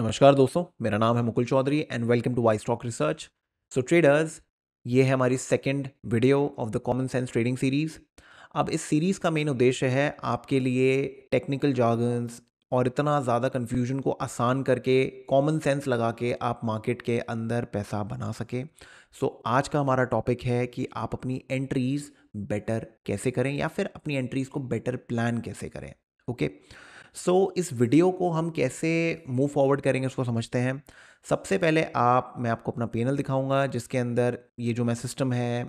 नमस्कार दोस्तों मेरा नाम है Mukul Chaudhary and welcome to Y stock research so traders ये है हमारी second video of the common sense trading series अब इस सीरीज़ का मेन उद्देश्य है आपके लिए टेक्निकल जागन्स और इतना ज़्यादा कन्फ्यूजन को आसान करके कॉमन सेंस लगा के आप मार्केट के अंदर पैसा बना सके सो so, आज का हमारा टॉपिक है कि आप अपनी एंट्रीज़ बेटर कैसे करें या फिर अपनी एंट्रीज़ को बेटर प्लान कैसे करें ओके okay? सो so, इस वीडियो को हम कैसे मूव फॉरवर्ड करेंगे उसको समझते हैं सबसे पहले आप मैं आपको अपना पेनल दिखाऊंगा जिसके अंदर ये जो मैं सिस्टम है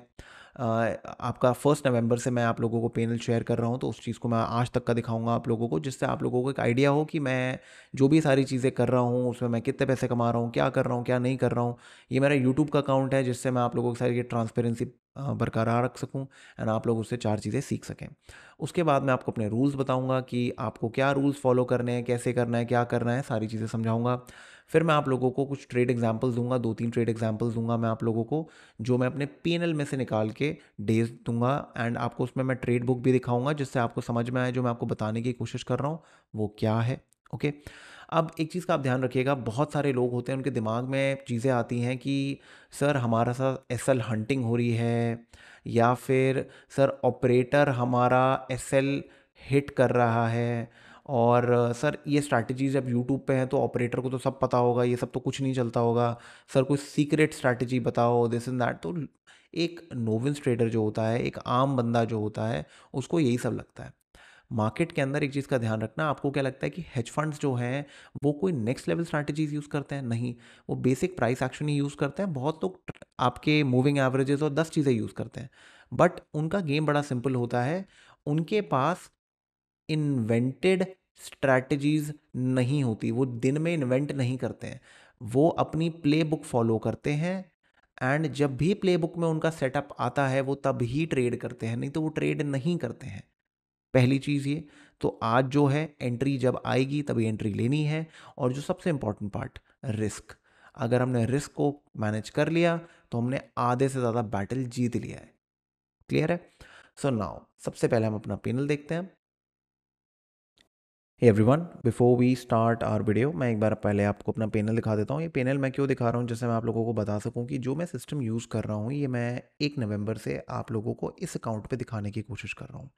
आपका फर्स्ट नवंबर से मैं आप लोगों को पेनल शेयर कर रहा हूँ तो उस चीज़ को मैं आज तक का दिखाऊंगा आप लोगों को जिससे आप लोगों को एक आइडिया हो कि मैं जो भी सारी चीज़ें कर रहा हूँ उसमें मैं कितने पैसे कमा रहा हूँ क्या कर रहा हूँ क्या नहीं कर रहा हूँ ये मेरा यूट्यूब का अकाउंट है जिससे मैं आप लोगों के सारी ये ट्रांसपेरेंसी बरकरार रख सकूँ एंड आप लोग उससे चार चीज़ें सीख सकें उसके बाद मैं आपको अपने रूल्स बताऊँगा कि आपको क्या रूल्स फॉलो करने हैं कैसे करना है क्या करना है सारी चीज़ें समझाऊंगा फिर मैं आप लोगों को कुछ ट्रेड एग्जाम्पल्स दूंगा दो तीन ट्रेड एग्जाम्पल्स दूंगा मैं आप लोगों को जो मैं अपने पी में से निकाल के डेज दूंगा एंड आपको उसमें मैं ट्रेड बुक भी दिखाऊंगा जिससे आपको समझ में आए जो मैं आपको बताने की कोशिश कर रहा हूँ वो क्या है ओके okay? अब एक चीज़ का आप ध्यान रखिएगा बहुत सारे लोग होते हैं उनके दिमाग में चीज़ें आती हैं कि सर हमारा साथ एस हंटिंग हो रही है या फिर सर ऑपरेटर हमारा एस हिट कर रहा है और सर ये स्ट्रैटेजीज अब यूट्यूब पे हैं तो ऑपरेटर को तो सब पता होगा ये सब तो कुछ नहीं चलता होगा सर कोई सीक्रेट स्ट्रैटेजी बताओ दिस इज दैट तो एक नोविन ट्रेडर जो होता है एक आम बंदा जो होता है उसको यही सब लगता है मार्केट के अंदर एक चीज़ का ध्यान रखना आपको क्या लगता है कि हेज फंड्स जो हैं वो कोई नेक्स्ट लेवल स्ट्रैटेजीज यूज़ करते हैं नहीं वो बेसिक प्राइस एक्शन ही यूज़ करते हैं बहुत लोग तो आपके मूविंग एवरेजेस और दस चीज़ें यूज़ करते हैं बट उनका गेम बड़ा सिंपल होता है उनके पास इन्वेंटेड स्ट्रैटेजीज नहीं होती वो दिन में इन्वेंट नहीं करते हैं वो अपनी प्ले बुक फॉलो करते हैं एंड जब भी प्ले बुक में उनका सेटअप आता है वो तब ही ट्रेड करते हैं नहीं तो वो ट्रेड नहीं करते हैं पहली चीज़ ये तो आज जो है एंट्री जब आएगी तभी एंट्री लेनी है और जो सबसे इम्पॉर्टेंट पार्ट रिस्क अगर हमने रिस्क को मैनेज कर लिया तो हमने आधे से ज़्यादा बैटल जीत लिया है क्लियर है सो नाउ सबसे पहले हम अपना पेनल देखते हैं everyone before we start our video मैं एक बार पहले आपको अपना पेनल दिखा देता हूँ ये पेनल मैं क्यों दिखा रहा हूँ जैसे मैं आप लोगों को बता सकूँ कि जो मैं सिस्टम यूज़ कर रहा हूँ ये मैं एक नवंबर से आप लोगों को इस अकाउंट पे दिखाने की कोशिश कर रहा हूँ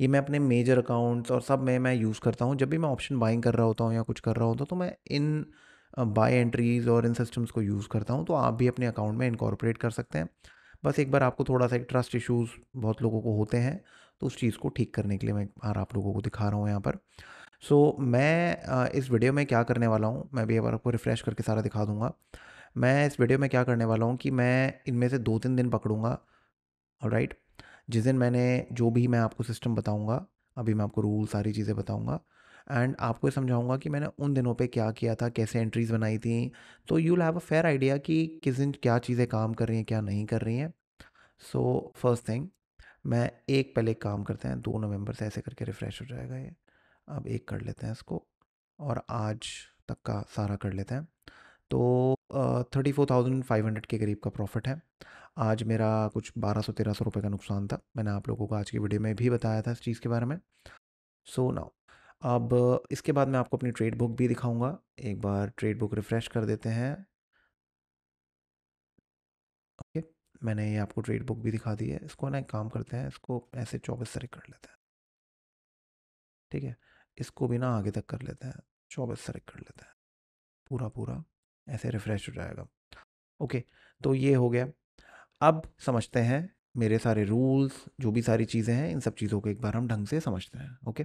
ये मैं अपने मेजर अकाउंट्स और सब में मैं यूज़ करता हूँ जब भी मैं ऑप्शन बाइंग कर रहा होता हूँ या कुछ कर रहा होता हूँ तो मैं इन बाय एंट्रीज़ और इन सिस्टम्स को यूज़ करता हूँ तो आप भी अपने अकाउंट में इनकॉर्पोरेट कर सकते हैं बस एक बार आपको थोड़ा सा एक ट्रस्ट इशूज़ बहुत लोगों को होते हैं तो उस चीज़ को ठीक करने के लिए मैं एक बार आप लोगों को दिखा रहा हूँ यहाँ पर सो so, मैं इस वीडियो में क्या करने वाला हूँ मैं भी एक बार आपको रिफ़्रेश करके सारा दिखा दूँगा मैं इस वीडियो में क्या करने वाला हूँ कि मैं इनमें से दो तीन दिन पकड़ूँगा राइट जिस दिन मैंने जो भी मैं आपको सिस्टम बताऊँगा अभी मैं आपको रूल सारी चीज़ें बताऊँगा एंड आपको समझाऊंगा कि मैंने उन दिनों पे क्या किया था कैसे एंट्रीज़ बनाई थी तो you have a fair idea कि किस दिन क्या चीज़ें काम कर रही हैं क्या नहीं कर रही हैं सो फर्स्ट थिंग मैं एक पहले काम करते हैं दो नवंबर से ऐसे करके रिफ़्रेश हो जाएगा ये अब एक कर लेते हैं इसको और आज तक का सारा कर लेते हैं तो thirty four thousand five hundred के करीब का प्रॉफिट है आज मेरा कुछ बारह सौ तेरह सौ रुपये का नुकसान था मैंने आप लोगों को आज की वीडियो में भी बताया था इस चीज़ के बारे में सो so नाउ अब इसके बाद मैं आपको अपनी ट्रेड बुक भी दिखाऊंगा एक बार ट्रेड बुक रिफ़्रेश कर देते हैं ओके okay, मैंने ये आपको ट्रेड बुक भी दिखा दी है इसको ना एक काम करते हैं इसको ऐसे चौबीस तारीख कर लेते हैं ठीक है इसको भी ना आगे तक कर लेते हैं चौबीस तारीख कर लेते हैं पूरा पूरा ऐसे रिफ्रेश हो जाएगा ओके तो ये हो गया अब समझते हैं मेरे सारे रूल्स जो भी सारी चीज़ें हैं इन सब चीज़ों को एक बार हम ढंग से समझते हैं ओके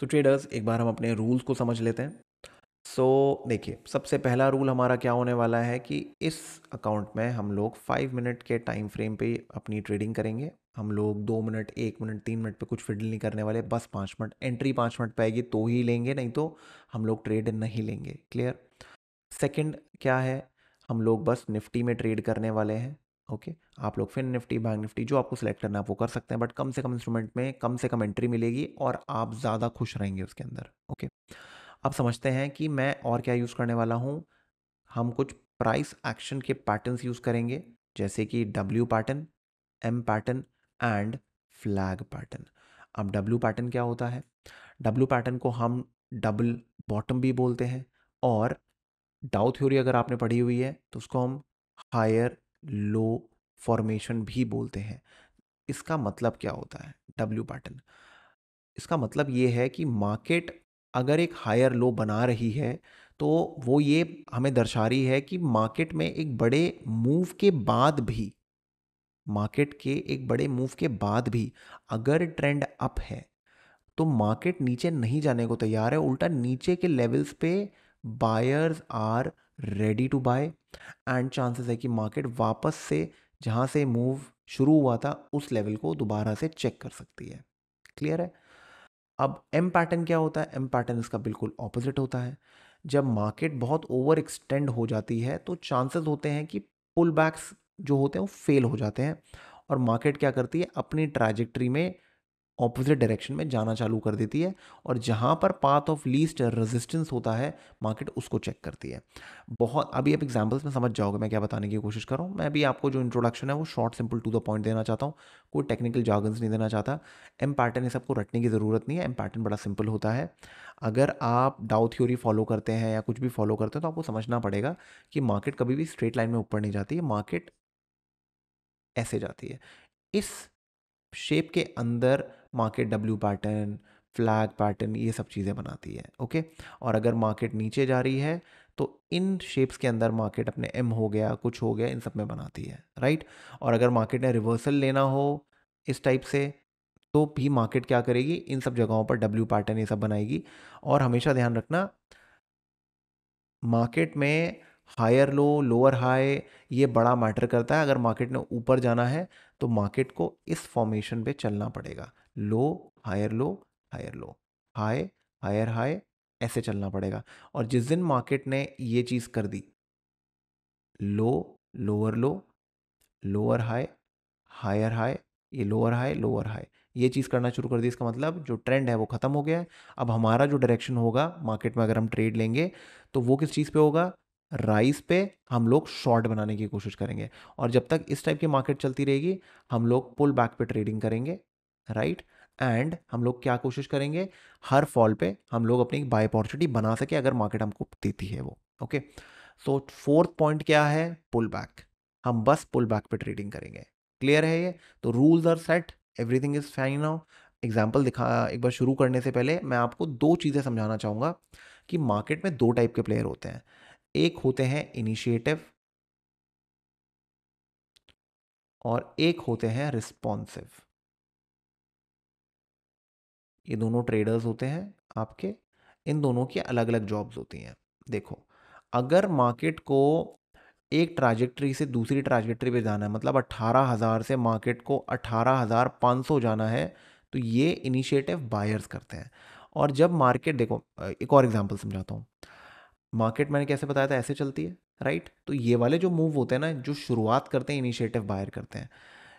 सो ट्रेडर्स एक बार हम अपने रूल्स को समझ लेते हैं सो so, देखिए सबसे पहला रूल हमारा क्या होने वाला है कि इस अकाउंट में हम लोग फाइव मिनट के टाइम फ्रेम पे अपनी ट्रेडिंग करेंगे हम लोग दो मिनट एक मिनट तीन मिनट पे कुछ फिडल नहीं करने वाले बस पाँच मिनट एंट्री पाँच मिनट पे आएगी तो ही लेंगे नहीं तो हम लोग ट्रेड नहीं लेंगे क्लियर सेकंड क्या है हम लोग बस निफ्टी में ट्रेड करने वाले हैं ओके आप लोग फिर निफ्टी बैंक निफ्टी जो आपको सेलेक्ट करना है वो कर सकते हैं बट कम से कम इंस्ट्रूमेंट में कम से कम एंट्री मिलेगी और आप ज़्यादा खुश रहेंगे उसके अंदर ओके अब समझते हैं कि मैं और क्या यूज़ करने वाला हूँ हम कुछ प्राइस एक्शन के पैटर्न्स यूज़ करेंगे जैसे कि W pattern M pattern and flag pattern अब डब्लू पैटर्न क्या होता है डब्लू पैटर्न को हम डबल बॉटम भी बोलते हैं और डाउ थ्योरी अगर आपने पढ़ी हुई है तो उसको हम हायर लो फॉर्मेशन भी बोलते हैं इसका मतलब क्या होता है डब्ल्यू पैटर्न इसका मतलब ये है कि मार्केट अगर एक हायर लो बना रही है तो वो ये हमें दर्शा रही है कि मार्केट में एक बड़े मूव के बाद भी मार्केट के एक बड़े मूव के बाद भी अगर ट्रेंड अप है तो मार्केट नीचे नहीं जाने को तैयार है उल्टा नीचे के लेवल्स पे buyers are ready to buy and chances है कि मार्केट वापस से जहाँ से मूव शुरू हुआ था उस लेवल को दोबारा से चेक कर सकती है क्लियर है अब एम पैटर्न क्या होता है एम पैटर्न इसका बिल्कुल ऑपोजिट होता है जब मार्केट बहुत ओवर एक्सटेंड हो जाती है तो चांसेस होते हैं कि पुल बैक्स जो होते हैं वो फेल हो जाते हैं और मार्केट क्या करती है अपनी ट्राजेक्ट्री में ऑपोजिट डायरेक्शन में जाना चालू कर देती है और जहाँ पर पाथ ऑफ लीस्ट रेजिस्टेंस होता है मार्केट उसको चेक करती है बहुत अभी आप एग्जाम्पल्स में समझ जाओगे मैं क्या बताने की कोशिश कर रहा हूँ मैं अभी आपको जो इंट्रोडक्शन है वो short simple to the point देना चाहता हूँ कोई टेक्निकल जागन्स नहीं देना चाहता एम पैटर्न इस सबको रटने की ज़रूरत नहीं है एम पैटर्न बड़ा सिंपल होता है अगर आप डाउ थ्योरी फॉलो करते हैं या कुछ भी फॉलो करते हैं तो आपको समझना पड़ेगा कि मार्केट कभी भी स्ट्रेट लाइन में ऊपर नहीं जाती है मार्केट ऐसे जाती है इस शेप के अंदर market W pattern flag pattern ये सब चीज़ें बनाती है ओके और अगर मार्केट नीचे जा रही है तो इन शेप्स के अंदर मार्केट अपने एम हो गया कुछ हो गया इन सब में बनाती है राइट और अगर मार्केट ने रिवर्सल लेना हो इस टाइप से तो भी मार्केट क्या करेगी इन सब जगहों पर डब्ल्यू पैटर्न ये सब बनाएगी और हमेशा ध्यान रखना मार्केट में हायर लो लोअर हाई ये बड़ा मैटर करता है अगर मार्केट ने ऊपर जाना है तो मार्केट को इस फॉर्मेशन पे चलना पड़ेगा low higher low higher low high higher high ऐसे चलना पड़ेगा और जिस दिन मार्केट ने ये चीज़ कर दी low lower low lower high higher high ये लोअर हाई लोअर हाई ये चीज़ करना शुरू कर दी इसका मतलब जो ट्रेंड है वो ख़त्म हो गया है अब हमारा जो डायरेक्शन होगा मार्केट में अगर हम ट्रेड लेंगे तो वो किस चीज़ पे होगा राइस पे हम लोग शॉर्ट बनाने की कोशिश करेंगे और जब तक इस टाइप की मार्केट चलती रहेगी हम लोग पुल बैक पे ट्रेडिंग करेंगे राइट एंड हम लोग क्या कोशिश करेंगे हर फॉल पे हम लोग अपनी बाय अपॉर्चुनिटी बना सके अगर मार्केट हमको देती है वो ओके सो फोर्थ पॉइंट क्या है पुल बैक हम बस पुल बैक पे ट्रेडिंग करेंगे क्लियर है ये तो rules are set everything is fine now example दिखा एक बार शुरू करने से पहले मैं आपको दो चीज़ें समझाना चाहूँगा कि मार्केट में दो टाइप के प्लेयर होते हैं एक होते हैं इनिशिएटिव और एक होते हैं रिस्पॉन्सिव ये दोनों ट्रेडर्स होते हैं आपके इन दोनों की अलग अलग जॉब्स होती हैं देखो अगर मार्केट को एक ट्राजेक्ट्री से दूसरी ट्राजेक्ट्री पे जाना है मतलब अट्ठारह हज़ार से मार्केट को अट्ठारह हज़ार पाँच सौ जाना है तो ये इनिशिएटिव बायर्स करते हैं और जब मार्केट देखो एक और एग्जांपल समझाता हूँ मार्केट मैंने कैसे बताया था ऐसे चलती है राइट तो ये वाले जो मूव होते हैं ना जो शुरुआत करते हैं इनिशिएटिव बायर करते हैं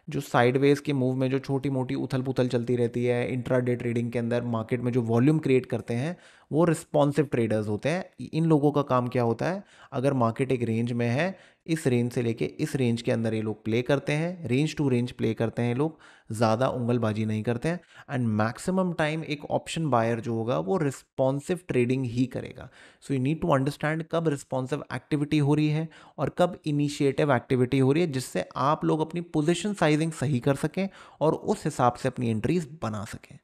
जो साइडवेज के मूव में जो छोटी मोटी उथल पुथल चलती रहती है इंट्रा डे ट्रेडिंग के अंदर मार्केट में जो वॉल्यूम क्रिएट करते हैं वो रिस्पॉन्सिव ट्रेडर्स होते हैं इन लोगों का काम क्या होता है अगर मार्केट एक रेंज में है इस रेंज से लेके इस रेंज के अंदर ये लोग प्ले करते हैं रेंज टू रेंज प्ले करते हैं लोग ज़्यादा उंगलबाजी नहीं करते हैं एंड मैक्सिमम टाइम एक ऑप्शन बायर जो होगा वो रिस्पॉन्सिव ट्रेडिंग ही करेगा so you need to understand कब रिस्पॉन्सिव एक्टिविटी हो रही है और कब इनिशिएटिव एक्टिविटी हो रही है जिससे आप लोग अपनी पोजिशन साइजिंग सही कर सकें और उस हिसाब से अपनी एंट्रीज बना सकें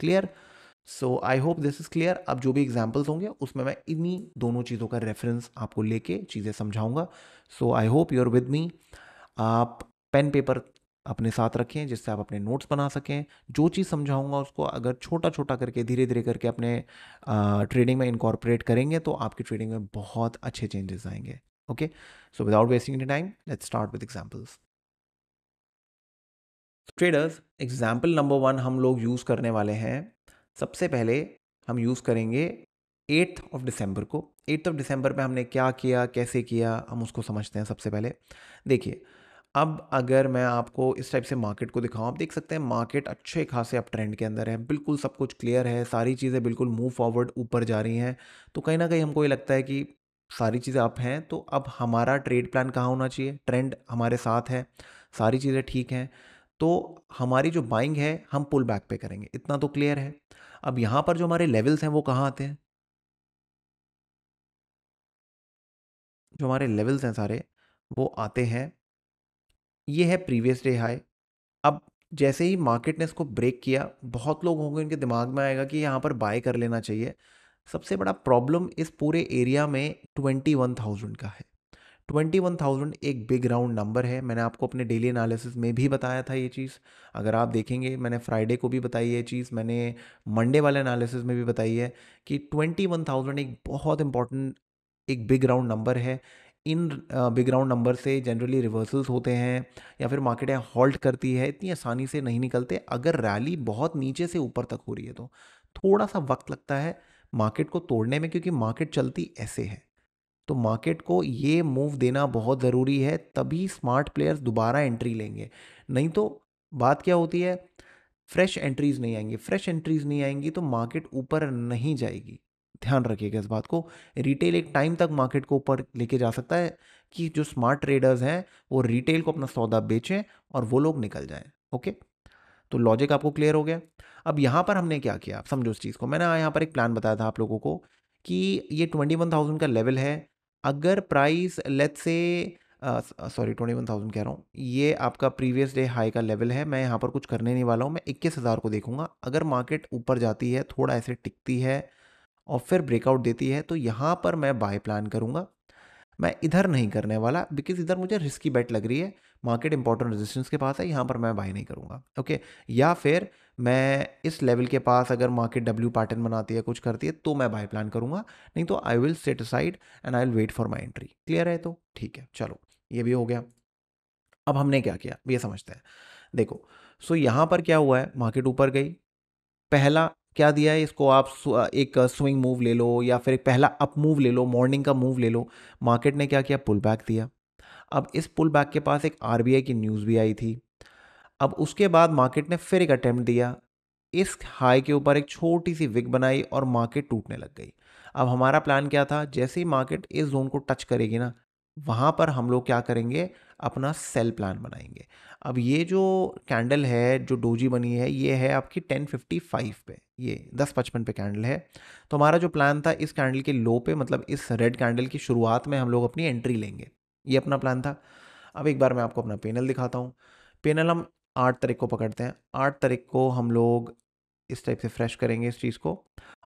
clear so I hope this is clear अब जो भी एग्जाम्पल्स होंगे उसमें मैं इन्हीं दोनों चीज़ों का रेफरेंस आपको लेके चीज़ें समझाऊंगा so I hope you're with me आप पेन पेपर अपने साथ रखें जिससे आप अपने नोट्स बना सकें जो चीज़ समझाऊंगा उसको अगर छोटा छोटा करके धीरे धीरे करके अपने ट्रेडिंग में इनकॉर्पोरेट करेंगे तो आपकी ट्रेडिंग में बहुत अच्छे चेंजेस आएंगे okay so without wasting any time let's start with examples traders example number one हम लोग यूज़ करने वाले हैं सबसे पहले हम यूज़ करेंगे एट्थ ऑफ दिसंबर को एट्थ ऑफ दिसंबर पे हमने क्या किया कैसे किया हम उसको समझते हैं सबसे पहले देखिए अब अगर मैं आपको इस टाइप से मार्केट को दिखाऊं आप देख सकते हैं मार्केट अच्छे खासे अब ट्रेंड के अंदर है बिल्कुल सब कुछ क्लियर है सारी चीज़ें बिल्कुल मूव फॉरवर्ड ऊपर जा रही हैं तो कहीं ना कहीं हमको ये लगता है कि सारी चीज़ें अप हैं तो अब हमारा ट्रेड प्लान कहाँ होना चाहिए ट्रेंड हमारे साथ है सारी चीज़ें ठीक हैं तो हमारी जो बाइंग है हम पुल बैक पे करेंगे इतना तो क्लियर है अब यहाँ पर जो हमारे लेवल्स हैं वो कहाँ आते हैं जो हमारे लेवल्स हैं सारे वो आते हैं ये है प्रीवियस डे हाई अब जैसे ही मार्केट ने इसको ब्रेक किया बहुत लोग होंगे उनके दिमाग में आएगा कि यहाँ पर बाय कर लेना चाहिए सबसे बड़ा प्रॉब्लम इस पूरे एरिया में ट्वेंटी वन थाउजेंड का है ट्वेंटी वन थाउजेंड एक बिग राउंड नंबर है मैंने आपको अपने डेली एनालिसिस में भी बताया था ये चीज़ अगर आप देखेंगे मैंने फ्राइडे को भी बताई है चीज़ मैंने मंडे वाले एनालिसिस में भी बताई है कि ट्वेंटी वन थाउजेंड एक बहुत इंपॉर्टेंट एक बिग राउंड नंबर है इन बिग राउंड नंबर से जनरली रिवर्सल्स होते हैं या फिर मार्केटें हॉल्ट करती है इतनी आसानी से नहीं निकलते अगर रैली बहुत नीचे से ऊपर तक हो रही है तो थोड़ा सा वक्त लगता है मार्केट को तोड़ने में क्योंकि मार्केट चलती ऐसे है तो मार्केट को ये मूव देना बहुत ज़रूरी है तभी स्मार्ट प्लेयर्स दोबारा एंट्री लेंगे नहीं तो बात क्या होती है फ्रेश एंट्रीज़ नहीं आएंगी फ्रेश एंट्रीज़ नहीं आएंगी तो मार्केट ऊपर नहीं जाएगी ध्यान रखिएगा इस बात को रिटेल एक टाइम तक मार्केट को ऊपर लेके जा सकता है कि जो स्मार्ट ट्रेडर्स हैं वो रिटेल को अपना सौदा बेचें और वो लोग निकल जाएं ओके तो लॉजिक आपको क्लियर हो गया अब यहाँ पर हमने क्या किया समझो इस चीज़ को मैंने यहाँ पर एक प्लान बताया था आप लोगों को कि ये ट्वेंटी वन थाउजेंड का लेवल है अगर प्राइस लेट से सॉरी ट्वेंटी वन थाउजेंड कह रहा हूँ ये आपका प्रीवियस डे हाई का लेवल है मैं यहाँ पर कुछ करने नहीं वाला हूँ मैं इक्कीस हज़ार को देखूंगा अगर मार्केट ऊपर जाती है थोड़ा ऐसे टिकती है और फिर ब्रेकआउट देती है तो यहाँ पर मैं बाय प्लान करूँगा मैं इधर नहीं करने वाला बिकॉज इधर मुझे रिस्की बेट लग रही है मार्केट इंपॉर्टेंट रेजिस्टेंस के पास है यहाँ पर मैं बाई नहीं करूँगा ओके या फिर मैं इस लेवल के पास अगर मार्केट डब्ल्यू पैटर्न बनाती है कुछ करती है तो मैं बाय प्लान करूँगा नहीं तो I will set aside and I will wait for my entry clear है तो ठीक है चलो ये भी हो गया अब हमने क्या किया ये समझते हैं देखो सो यहाँ पर क्या हुआ है मार्केट ऊपर गई पहला क्या दिया है इसको आप एक स्विंग मूव ले लो या फिर पहला अप मूव ले लो मॉर्निंग का मूव ले लो मार्केट ने क्या किया पुल बैक दिया अब इस पुल बैक के पास एक आर की न्यूज़ भी आई थी अब उसके बाद मार्केट ने फिर एक अटैम्प्ट दिया इस हाई के ऊपर एक छोटी सी विक बनाई और मार्केट टूटने लग गई अब हमारा प्लान क्या था जैसे ही मार्केट इस जोन को टच करेगी ना वहाँ पर हम लोग क्या करेंगे अपना सेल प्लान बनाएंगे अब ये जो कैंडल है जो डोजी बनी है ये है आपकी 1055 पे ये 1055 पे कैंडल है तो हमारा जो प्लान था इस कैंडल के लो पे मतलब इस रेड कैंडल की शुरुआत में हम लोग अपनी एंट्री लेंगे ये अपना प्लान था अब एक बार मैं आपको अपना पेनल दिखाता हूँ पेनल हम आठ तारीख को पकड़ते हैं आठ तारीख को हम लोग इस टाइप से फ्रेश करेंगे इस चीज़ को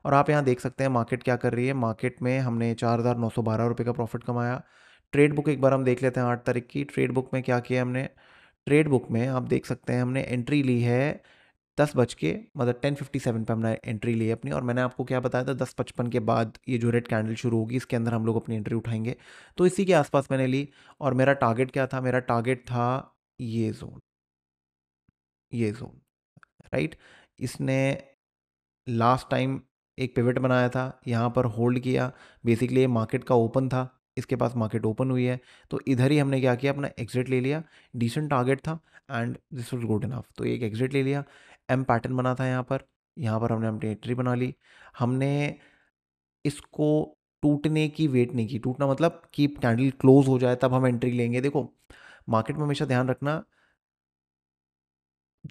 और आप यहाँ देख सकते हैं मार्केट क्या कर रही है मार्केट में हमने चार हज़ार नौ सौ बारह रुपये का प्रॉफिट कमाया ट्रेड बुक एक बार हम देख लेते हैं आठ तारीख की ट्रेड बुक में क्या किया हमने ट्रेड बुक में आप देख सकते हैं हमने एंट्री ली है दस बज के मतलब टेन फिफ्टी सेवन पर हमने एंट्री ली अपनी और मैंने आपको क्या बताया था दस पचपन के बाद ये जो रेड कैंडल शुरू होगी इसके अंदर हम लोग अपनी एंट्री उठाएंगे तो इसी के आसपास मैंने ली और मेरा टारगेट क्या था मेरा टारगेट था ये जोन ये जोन राइट इसने लास्ट टाइम एक पिवट बनाया था यहाँ पर होल्ड किया बेसिकली ये मार्केट का ओपन था इसके पास मार्केट ओपन हुई है तो इधर ही हमने क्या किया अपना एग्जिट ले लिया डिसेंट टारगेट था and this was good enough तो एक एग्जिट ले लिया एम पैटर्न बना था यहाँ पर यहाँ पर हमने अपनी एंट्री बना ली हमने इसको टूटने की वेट नहीं की टूटना मतलब कि कैंडल क्लोज हो जाए तब हम एंट्री लेंगे देखो मार्केट में हमेशा ध्यान रखना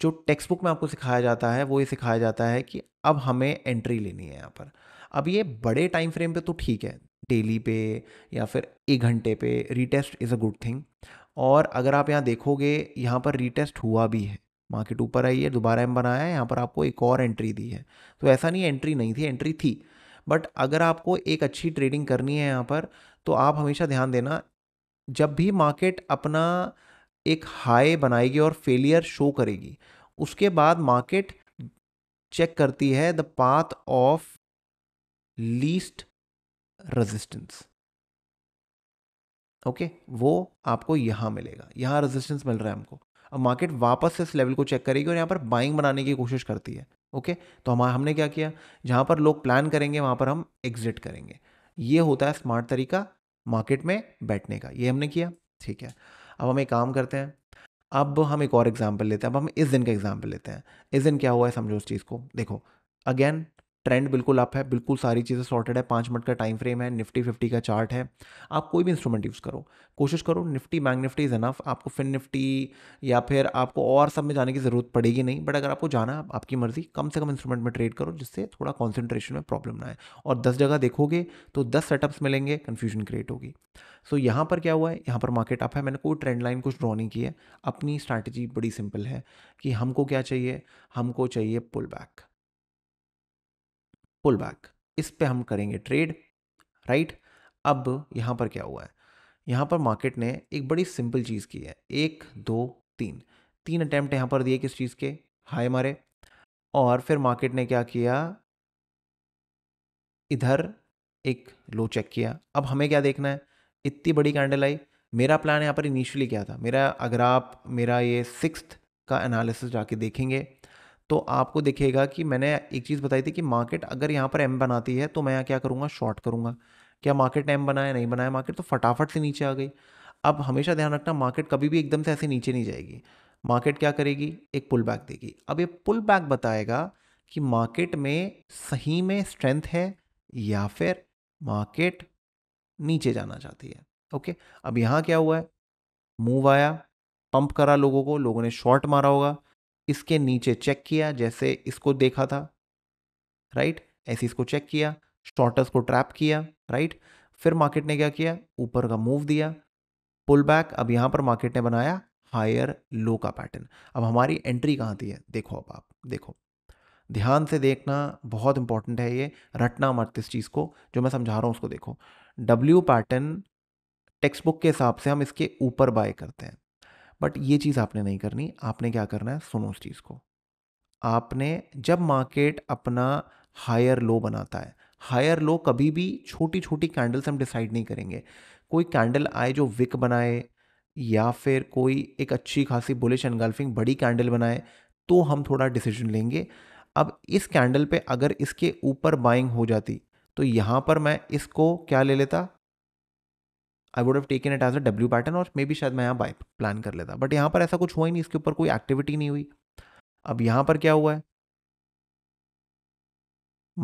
जो टेक्स्ट बुक में आपको सिखाया जाता है वो ये सिखाया जाता है कि अब हमें एंट्री लेनी है यहाँ पर अब ये बड़े टाइम फ्रेम पे तो ठीक है डेली पे या फिर एक घंटे पे retest is a good thing और अगर आप यहाँ देखोगे यहाँ पर रीटेस्ट हुआ भी है मार्केट ऊपर आई है दोबारा एम बनाया है यहाँ पर आपको एक और एंट्री दी है तो ऐसा नहीं एंट्री नहीं थी एंट्री थी बट अगर आपको एक अच्छी ट्रेडिंग करनी है यहाँ पर तो आप हमेशा ध्यान देना जब भी मार्केट अपना एक हाई बनाएगी और फेलियर शो करेगी उसके बाद मार्केट चेक करती है the path of least resistance okay वो आपको यहाँ मिलेगा यहाँ रेजिस्टेंस मिल रहा है हमको अब मार्केट वापस से इस लेवल को चेक करेगी और यहाँ पर बाइंग बनाने की कोशिश करती है ओके तो हम हमने क्या किया जहाँ पर लोग प्लान करेंगे वहाँ पर हम एग्जिट करेंगे ये होता है स्मार्ट तरीका मार्केट में बैठने का ये हमने किया ठीक है अब हम एक काम करते हैं अब हम एक और एग्जाम्पल लेते हैं अब हम इस दिन का एग्जाम्पल लेते हैं इस दिन क्या हुआ है समझो उस चीज़ को देखो अगेन ट्रेंड बिल्कुल अप है बिल्कुल सारी चीज़ें सॉर्टेड है पाँच मिनट का टाइम फ्रेम है निफ्टी फिफ्टी का चार्ट है आप कोई भी इंस्ट्रूमेंट यूज़ करो कोशिश करो Nifty bank Nifty is enough आपको फिन निफ्टी या फिर आपको और सब में जाने की ज़रूरत पड़ेगी नहीं बट अगर आपको जाना है आपकी मर्ज़ी कम से कम इंस्ट्रूमेंट में ट्रेड करो जिससे थोड़ा कॉन्सेंट्रेशन में प्रॉब्लम ना आए और दस जगह देखोगे तो दस सेटअप्स मिलेंगे कन्फ्यूजन क्रिएट होगी सो so, यहाँ पर क्या हुआ है यहाँ पर मार्केट अप है मैंने कोई ट्रेंड लाइन कुछ ड्रॉ नहीं की है अपनी स्ट्रैटेजी बड़ी सिंपल है कि हमको क्या चाहिए हमको चाहिए पुल बैक पुल बैक इस पे हम करेंगे ट्रेड राइट अब यहाँ पर क्या हुआ है यहाँ पर मार्केट ने एक बड़ी सिंपल चीज़ की है एक दो तीन तीन अटैम्प्ट यहाँ पर दिए किस चीज़ के हाई मारे और फिर मार्केट ने क्या किया इधर एक लो चेक किया अब हमें क्या देखना है इतनी बड़ी कैंडल आई मेरा प्लान यहाँ पर इनिशियली क्या था मेरा अगर आप मेरा ये सिक्स का एनालिसिस जाके देखेंगे तो आपको दिखेगा कि मैंने एक चीज़ बताई थी कि मार्केट अगर यहाँ पर एम बनाती है तो मैं यहाँ क्या करूँगा शॉर्ट करूँगा क्या मार्केट एम बनाया नहीं बनाया मार्केट तो फटाफट से नीचे आ गई अब हमेशा ध्यान रखना मार्केट कभी भी एकदम से ऐसे नीचे नहीं जाएगी मार्केट क्या करेगी एक पुल बैक देगी अब ये पुल बैक बताएगा कि मार्केट में सही में स्ट्रेंथ है या फिर मार्केट नीचे जाना चाहती है ओके अब यहाँ क्या हुआ है मूव आया पंप करा लोगों को लोगों ने शॉर्ट मारा होगा इसके नीचे चेक किया जैसे इसको देखा था राइट ऐसे इसको चेक किया शॉर्टर्स को ट्रैप किया राइट फिर मार्केट ने क्या किया ऊपर का मूव दिया पुल बैक अब यहां पर मार्केट ने बनाया हायर लो का पैटर्न अब हमारी एंट्री कहाँ थी है देखो अब आप देखो ध्यान से देखना बहुत इंपॉर्टेंट है ये रटना मत इस चीज़ को जो मैं समझा रहा हूँ उसको देखो डब्ल्यू पैटर्न टेक्स्ट बुक के हिसाब से हम इसके ऊपर बाय करते हैं बट ये चीज़ आपने नहीं करनी आपने क्या करना है सुनो उस चीज़ को आपने जब मार्केट अपना हायर लो बनाता है हायर लो कभी भी छोटी छोटी कैंडल्स हम डिसाइड नहीं करेंगे कोई कैंडल आए जो विक बनाए या फिर कोई एक अच्छी खासी बुलिश एनगल्फिंग बड़ी कैंडल बनाए तो हम थोड़ा डिसीजन लेंगे अब इस कैंडल पे अगर इसके ऊपर बाइंग हो जाती तो यहाँ पर मैं इसको क्या ले लेता I would have taken it as a W pattern और मे बी शायद मैं यहाँ बाई प्लान कर लेता बट यहाँ पर ऐसा कुछ हुआ ही नहीं इसके ऊपर कोई एक्टिविटी नहीं हुई अब यहाँ पर क्या हुआ है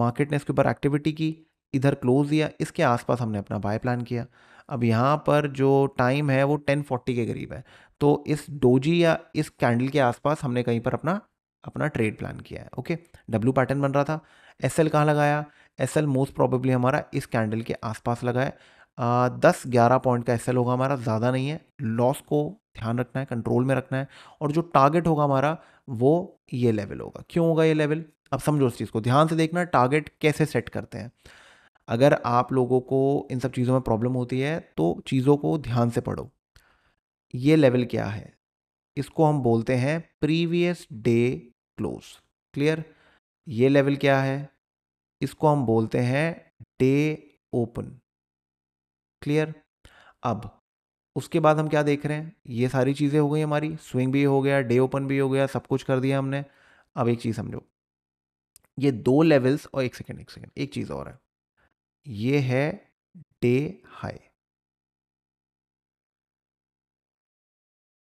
मार्केट ने इसके ऊपर एक्टिविटी की इधर क्लोज दिया इसके आसपास हमने अपना बाय प्लान किया अब यहाँ पर जो टाइम है वो टेन फोर्टी के करीब है तो इस डोजी या इस कैंडल के आसपास हमने कहीं पर अपना अपना ट्रेड प्लान किया है ओके डब्ल्यू पैटर्न बन रहा था एस एल कहाँ लगाया एस एल मोस्ट प्रॉबेबली हमारा इस कैंडल के आसपास लगा है दस ग्यारह पॉइंट का एसएल होगा हमारा ज़्यादा नहीं है लॉस को ध्यान रखना है कंट्रोल में रखना है और जो टारगेट होगा हमारा वो ये लेवल होगा क्यों होगा ये लेवल अब समझो उस चीज़ को ध्यान से देखना टारगेट कैसे सेट करते हैं अगर आप लोगों को इन सब चीज़ों में प्रॉब्लम होती है तो चीज़ों को ध्यान से पढ़ो ये लेवल क्या है इसको हम बोलते हैं प्रीवियस डे क्लोज क्लियर ये लेवल क्या है इसको हम बोलते हैं डे ओपन क्लियर अब उसके बाद हम क्या देख रहे हैं ये सारी चीज़ें हो गई हमारी स्विंग भी हो गया डे ओपन भी हो गया सब कुछ कर दिया हमने अब एक चीज़ समझो ये दो लेवल्स और एक सेकेंड एक सेकेंड एक चीज़ और है ये है डे हाई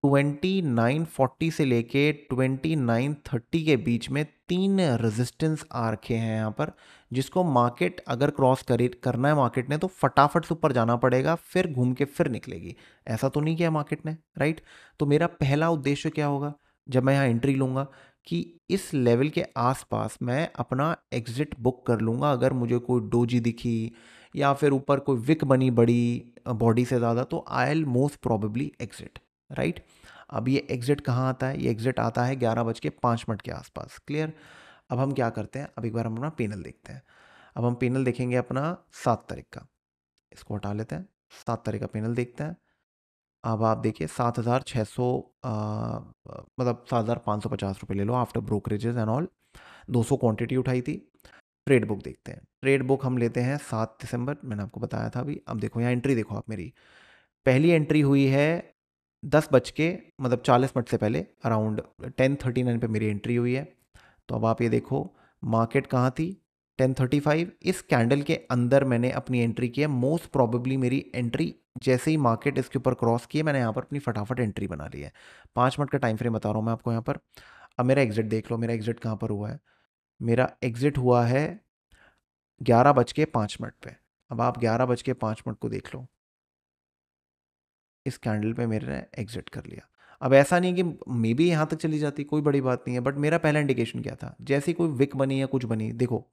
2940 से लेके 2930 के बीच में तीन रेजिस्टेंस आ रखे हैं यहाँ पर जिसको मार्केट अगर क्रॉस करे करना है मार्केट ने तो फटाफट से ऊपर जाना पड़ेगा फिर घूम के फिर निकलेगी ऐसा तो नहीं किया मार्केट ने राइट तो मेरा पहला उद्देश्य क्या होगा जब मैं यहाँ एंट्री लूँगा कि इस लेवल के आसपास मैं अपना एग्ज़िट बुक कर लूँगा अगर मुझे कोई डोजी दिखी या फिर ऊपर कोई विक बनी बड़ी बॉडी से ज़्यादा तो I'll most probably exit right अब ये एग्जिट कहाँ आता है ये एग्जिट आता है ग्यारह बज के पाँच मिनट के आसपास क्लियर अब हम क्या करते हैं अब एक बार हम अपना पेनल देखते हैं अब हम पेनल देखेंगे अपना सात तारीख का इसको हटा लेते हैं सात तारीख का पेनल देखते हैं अब आप देखिए सात हज़ार छः सौ मतलब सात हज़ार पाँच सौ पचास रुपये ले लो आफ्टर ब्रोकरेजेस एंड ऑल दो सौ क्वान्टिटी उठाई थी ट्रेड बुक देखते हैं ट्रेड बुक हम लेते हैं सात दिसंबर मैंने आपको बताया था अभी अब देखो यहाँ एंट्री देखो आप मेरी पहली एंट्री हुई है दस बज के मतलब चालीस मिनट से पहले अराउंड टेन थर्टी नाइन पर मेरी एंट्री हुई है तो अब आप ये देखो मार्केट कहाँ थी टेन थर्टी फाइव इस कैंडल के अंदर मैंने अपनी एंट्री की है मोस्ट प्रॉबेबली मेरी एंट्री जैसे ही मार्केट इसके ऊपर क्रॉस किए मैंने यहाँ पर अपनी फटाफट एंट्री बना ली है पाँच मिनट का टाइम फ्रेम बता रहा हूँ मैं आपको यहाँ पर अब मेरा एग्जिट देख लो मेरा एग्जिट कहाँ पर हुआ है मेरा एग्जिट हुआ है ग्यारह बज के पाँच मिनट पर अब आप ग्यारह बज के पाँच मिनट को देख लो इस कैंडल पे मेरे ने एग्जिट कर लिया अब ऐसा नहीं कि मे बी यहाँ तक चली जाती कोई बड़ी बात नहीं है बट मेरा पहला इंडिकेशन क्या था जैसे कोई विक बनी या कुछ बनी देखो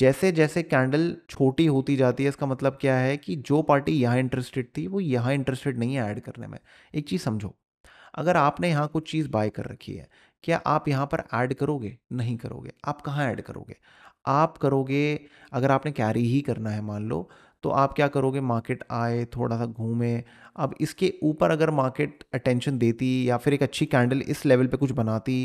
जैसे जैसे कैंडल छोटी होती जाती है इसका मतलब क्या है कि जो पार्टी यहाँ इंटरेस्टेड थी वो यहाँ इंटरेस्टेड नहीं है ऐड करने में एक चीज़ समझो अगर आपने यहाँ कुछ चीज़ बाय कर रखी है क्या आप यहाँ पर ऐड करोगे नहीं करोगे आप कहाँ ऐड करोगे आप करोगे अगर आपने कैरी ही करना है मान लो तो आप क्या करोगे मार्केट आए थोड़ा सा घूमे अब इसके ऊपर अगर मार्केट अटेंशन देती या फिर एक अच्छी कैंडल इस लेवल पे कुछ बनाती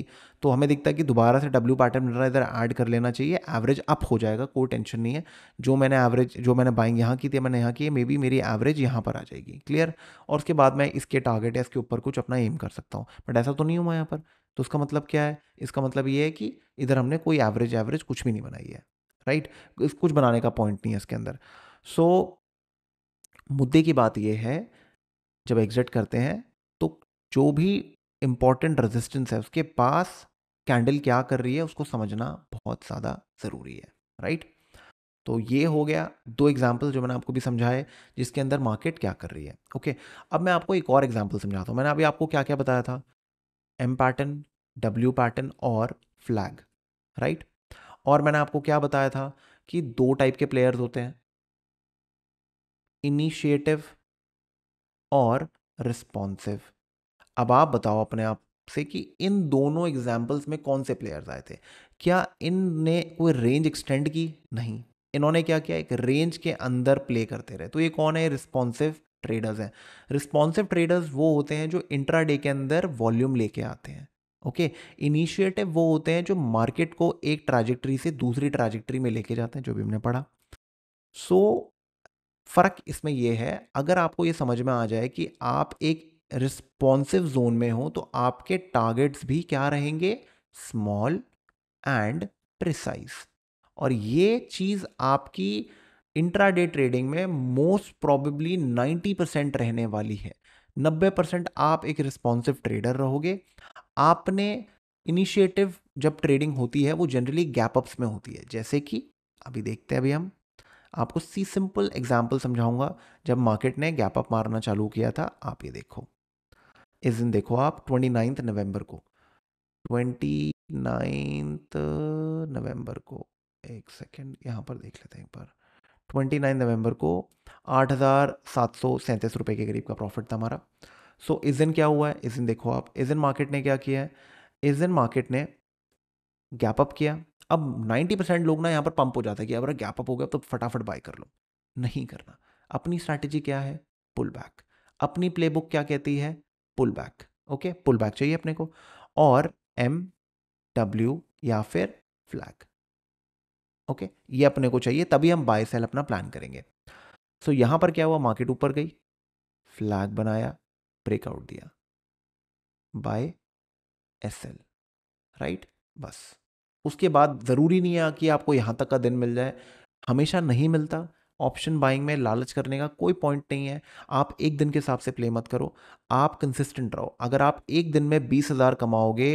तो हमें दिखता है कि दोबारा से डब्ल्यू पैटर्न मिल रहा है इधर ऐड कर लेना चाहिए एवरेज अप हो जाएगा कोई टेंशन नहीं है जो मैंने एवरेज जो मैंने बाइंग यहाँ की थी मैंने यहाँ की मे बी मेरी एवरेज यहाँ पर आ जाएगी क्लियर और उसके बाद मैं इसके टारगेट या इसके ऊपर कुछ अपना एम कर सकता हूँ बट ऐसा तो नहीं हुआ यहाँ पर तो उसका मतलब क्या है इसका मतलब ये है कि इधर हमने कोई एवरेज एवरेज कुछ भी नहीं बनाई है राइट कुछ बनाने का पॉइंट नहीं है इसके अंदर सो so, मुद्दे की बात यह है जब एग्जिट करते हैं तो जो भी इंपॉर्टेंट रेजिस्टेंस है उसके पास कैंडल क्या कर रही है उसको समझना बहुत ज़्यादा ज़रूरी है राइट right? तो ये हो गया दो एग्जाम्पल जो मैंने आपको भी समझाए जिसके अंदर मार्केट क्या कर रही है ओके okay, अब मैं आपको एक और एग्जाम्पल समझाता हूँ मैंने अभी आपको क्या क्या बताया था एम पैटर्न डब्ल्यू पैटर्न और फ्लैग राइट और मैंने आपको क्या बताया था कि दो टाइप के प्लेयर्स होते हैं इनिशिएटिव और रिस्पॉन्सिव अब आप बताओ अपने आप से कि इन दोनों एग्जाम्पल्स में कौन से प्लेयर्स आए थे क्या इनने कोई रेंज एक्सटेंड की नहीं इन्होंने क्या किया एक रेंज के अंदर प्ले करते रहे तो ये कौन है रिस्पॉन्सिव ट्रेडर्स हैं रिस्पॉन्सिव ट्रेडर्स वो होते हैं जो इंट्राडे के अंदर वॉल्यूम लेके आते हैं ओके okay, इनिशिएटिव वो होते हैं जो मार्केट को एक ट्राजेक्ट्री से दूसरी ट्राजेक्ट्री में लेके जाते हैं जो भी हमने पढ़ा सो so, फ़र्क इसमें यह है अगर आपको ये समझ में आ जाए कि आप एक रिस्पॉन्सिव जोन में हो तो आपके टारगेट्स भी क्या रहेंगे स्मॉल एंड प्रिसाइज और ये चीज़ आपकी इंट्राडे ट्रेडिंग में मोस्ट प्रॉबेबली 90 परसेंट रहने वाली है 90 परसेंट आप एक रिस्पॉन्सिव ट्रेडर रहोगे आपने इनिशिएटिव जब ट्रेडिंग होती है वो जनरली गैप अप्स में होती है जैसे कि अभी देखते हैं अभी हम आपको सी सिंपल एग्जाम्पल समझाऊंगा जब मार्केट ने गैप अप मारना चालू किया था आप ये देखो इस दिन देखो आप ट्वेंटी नाइन्थ नवम्बर को ट्वेंटी नाइन्थ नवम्बर को एक सेकेंड यहाँ पर देख लेते हैं एक बार ट्वेंटी नाइन नवम्बर को आठ हज़ार सात सौ सैंतीस रुपये के करीब का प्रॉफिट था हमारा सो दिन क्या हुआ है इस दिन देखो आप इस दिन मार्केट ने क्या किया है दिन मार्केट ने गैप अप किया अब 90 परसेंट लोग ना यहाँ पर पंप हो जाता है कि अगर गैप अप हो गया तो फटाफट बाय कर लो नहीं करना अपनी स्ट्रैटेजी क्या है पुल बैक अपनी प्ले बुक क्या कहती है pull back okay pull back चाहिए अपने को और एम डब्ल्यू या फिर फ्लैग ओके ये अपने को चाहिए तभी हम बाय सेल अपना प्लान करेंगे सो so, यहाँ पर क्या हुआ मार्केट ऊपर गई फ्लैग बनाया ब्रेकआउट दिया बाय एस एल राइट बस उसके बाद ज़रूरी नहीं है कि आपको यहाँ तक का दिन मिल जाए हमेशा नहीं मिलता ऑप्शन बाइंग में लालच करने का कोई पॉइंट नहीं है आप एक दिन के हिसाब से प्ले मत करो आप कंसिस्टेंट रहो अगर आप एक दिन में बीस हज़ार कमाओगे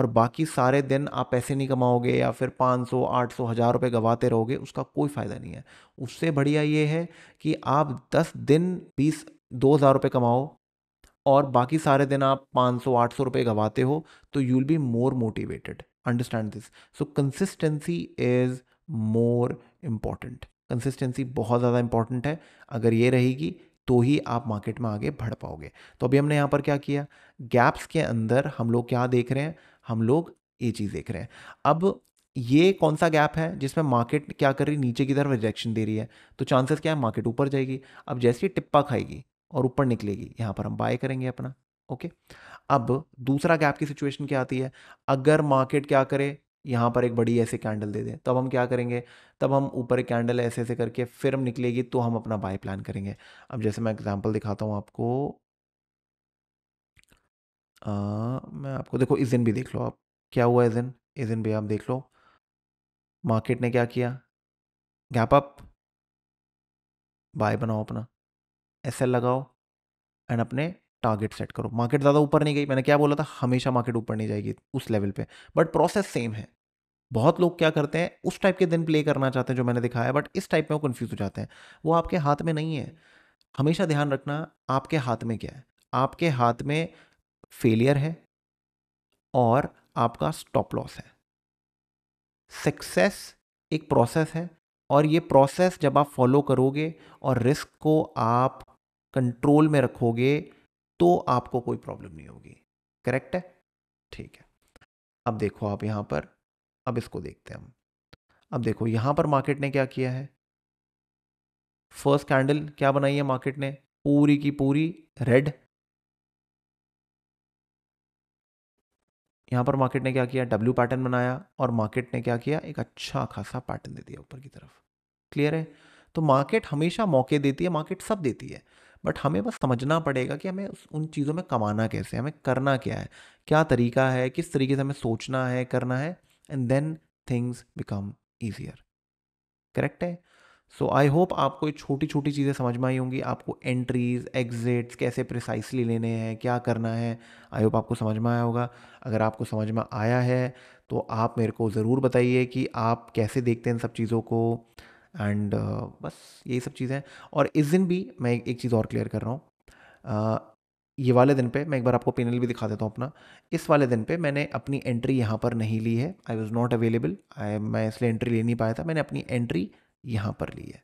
और बाकी सारे दिन आप पैसे नहीं कमाओगे या फिर 500, 800, हज़ार रुपये गवाते रहोगे उसका कोई फ़ायदा नहीं है उससे बढ़िया ये है कि आप 10 दिन 20, दो हज़ार रुपये कमाओ और बाकी सारे दिन आप 500 800 रुपए गवाते हो तो you will be more motivated understand this so consistency is more important consistency बहुत ज़्यादा इंपॉर्टेंट है अगर ये रहेगी तो ही आप मार्केट में आगे बढ़ पाओगे तो अभी हमने यहाँ पर क्या किया गैप्स के अंदर हम लोग क्या देख रहे हैं हम लोग ये चीज़ देख रहे हैं अब ये कौन सा गैप है जिसमें मार्केट क्या कर रही नीचे की तरफ रिजेक्शन दे रही है तो चांसेस क्या है मार्केट ऊपर जाएगी अब जैसे ही टिप्पा खाएगी और ऊपर निकलेगी यहाँ पर हम बाय करेंगे अपना ओके अब दूसरा गैप की सिचुएशन क्या आती है अगर मार्केट क्या करे यहाँ पर एक बड़ी ऐसे कैंडल दे दे तब हम क्या करेंगे तब हम ऊपर एक कैंडल ऐसे ऐसे करके फिर हम निकलेगी तो हम अपना बाय प्लान करेंगे अब जैसे मैं एग्जांपल दिखाता हूँ आपको आ, मैं आपको देखो इस दिन भी देख लो आप क्या हुआ इस दिन इस दिन भी आप देख लो मार्केट ने क्या किया गैप अप बाय बनाओ अपना एस लगाओ एंड अपने टारगेट सेट करो मार्केट ज़्यादा ऊपर नहीं गई मैंने क्या बोला था हमेशा मार्केट ऊपर नहीं जाएगी उस लेवल पे बट प्रोसेस सेम है बहुत लोग क्या करते हैं उस टाइप के दिन प्ले करना चाहते हैं जो मैंने दिखाया बट इस टाइप में वो कन्फ्यूज़ हो जाते हैं वो आपके हाथ में नहीं है हमेशा ध्यान रखना आपके हाथ में क्या है आपके हाथ में फेलियर है और आपका स्टॉप लॉस है सक्सेस एक प्रोसेस है और ये प्रोसेस जब आप फॉलो करोगे और रिस्क को आप कंट्रोल में रखोगे तो आपको कोई प्रॉब्लम नहीं होगी करेक्ट है ठीक है अब देखो आप यहाँ पर अब इसको देखते हैं हम अब देखो यहाँ पर मार्केट ने क्या किया है फर्स्ट कैंडल क्या बनाई है मार्केट ने पूरी की पूरी रेड यहाँ पर मार्केट ने क्या किया डब्ल्यू पैटर्न बनाया और मार्केट ने क्या किया एक अच्छा खासा पैटर्न दे दिया ऊपर की तरफ क्लियर है तो मार्केट हमेशा मौके देती है मार्केट सब देती है बट हमें बस समझना पड़ेगा कि हमें उन चीज़ों में कमाना कैसे हमें करना क्या है क्या तरीका है किस तरीके से हमें सोचना है करना है and then things become easier correct है सो आई होप आपको ये छोटी छोटी चीज़ें समझ में आई होंगी आपको एंट्रीज एग्जिट्स कैसे प्रिसाइसली लेने हैं क्या करना है आई होप आपको समझ में आया होगा अगर आपको समझ में आया है तो आप मेरे को ज़रूर बताइए कि आप कैसे देखते हैं इन सब चीज़ों को एंड uh, बस यही सब चीज़ें और इस दिन भी मैं एक चीज़ और क्लियर कर रहा हूँ uh, ये वाले दिन पे मैं एक बार आपको पेनल भी दिखा देता हूँ अपना इस वाले दिन पे मैंने अपनी एंट्री यहाँ पर नहीं ली है I was not available I मैं इसलिए एंट्री ले नहीं पाया था मैंने अपनी एंट्री यहाँ पर ली है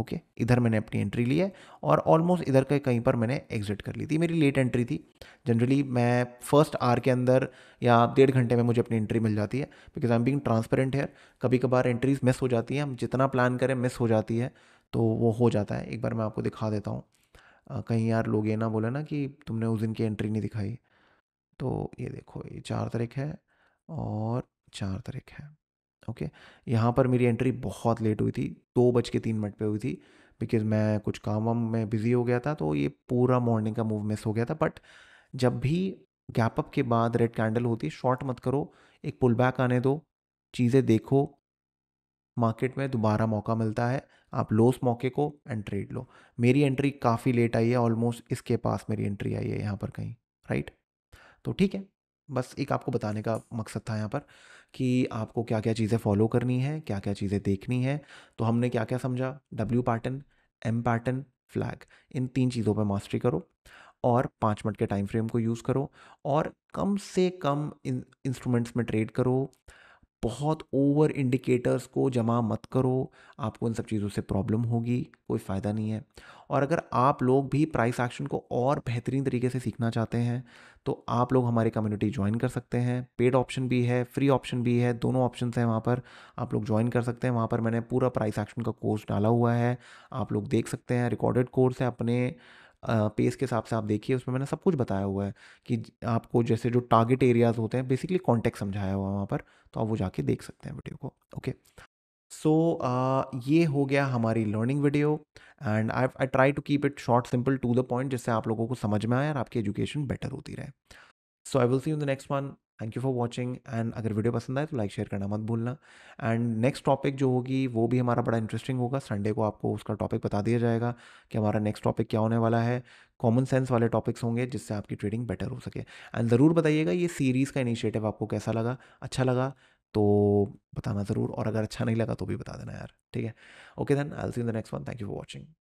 ओके okay, इधर मैंने अपनी एंट्री ली है और ऑलमोस्ट इधर के कहीं पर मैंने एग्जिट कर ली थी मेरी लेट एंट्री थी जनरली मैं फर्स्ट आर के अंदर या डेढ़ घंटे में मुझे अपनी एंट्री मिल जाती है because I am being transparent here कभी कभार एंट्रीज मिस हो जाती हैं हम जितना प्लान करें मिस हो जाती है तो वो हो जाता है एक बार मैं आपको दिखा देता हूँ कहीं यार लोग ये ना बोले ना कि तुमने उस दिन की एंट्री नहीं दिखाई तो ये देखो ये चार तारीख है और चार तारीख है ओके यहाँ पर मेरी एंट्री बहुत लेट हुई थी दो बज के तीन मिनट पर हुई थी बिकॉज मैं कुछ काम वाम में बिज़ी हो गया था तो ये पूरा मॉर्निंग का मूव मिस हो गया था बट जब भी गैप अप के बाद रेड कैंडल होती है शॉर्ट मत करो एक पुल बैक आने दो चीज़ें देखो मार्केट में दोबारा मौका मिलता है आप लो उस मौके को एंड ट्रेड लो मेरी एंट्री काफ़ी लेट आई है ऑलमोस्ट इसके पास मेरी एंट्री आई है यहाँ पर कहीं राइट तो ठीक है बस एक आपको बताने का मकसद था यहाँ पर कि आपको क्या क्या चीज़ें फॉलो करनी है क्या क्या चीज़ें देखनी है तो हमने क्या क्या समझा W pattern M pattern flag इन तीन चीज़ों पर मास्टरी करो और पाँच मिनट के टाइम फ्रेम को यूज़ करो और कम से कम इन इंस्ट्रूमेंट्स में ट्रेड करो बहुत ओवर इंडिकेटर्स को जमा मत करो आपको इन सब चीज़ों से प्रॉब्लम होगी कोई फ़ायदा नहीं है और अगर आप लोग भी प्राइस एक्शन को और बेहतरीन तरीके से सीखना चाहते हैं तो आप लोग हमारी कम्युनिटी ज्वाइन कर सकते हैं पेड ऑप्शन भी है फ्री ऑप्शन भी है दोनों ऑप्शन हैं वहाँ पर आप लोग ज्वाइन कर सकते हैं वहाँ पर मैंने पूरा प्राइस एक्शन का कोर्स डाला हुआ है आप लोग देख सकते हैं रिकॉर्डेड कोर्स है अपने पेस के हिसाब से आप देखिए उसमें मैंने सब कुछ बताया हुआ है कि आपको जैसे जो टारगेट एरियाज़ होते हैं बेसिकली कॉन्टेक्ट समझाया हुआ है वहाँ पर तो आप वो जाके देख सकते हैं वीडियो को ओके So uh, ये हो गया हमारी learning video and I I try to keep it short simple to the point जिससे आप लोगों को समझ में आए और आपकी एजुकेशन बेटर होती रहे so I will see in the next one thank you for watching and अगर वीडियो पसंद आए तो लाइक शेयर करना मत भूलना एंड नेक्स्ट टॉपिक जो होगी वो भी हमारा बड़ा इंटरेस्टिंग होगा संडे को आपको उसका टॉपिक बता दिया जाएगा कि हमारा नेक्स्ट टॉपिक क्या होने वाला है कॉमन सेंस वाले टॉपिक्स होंगे जिससे आपकी ट्रेडिंग बेटर हो सके एंड ज़रूर बताइएगा ये सीरीज़ का इनिशिएटिव आपको कैसा लगा अच्छा लगा तो बताना ज़रूर और अगर अच्छा नहीं लगा तो भी बता देना यार ठीक है okay then I see in the next one thank you for watching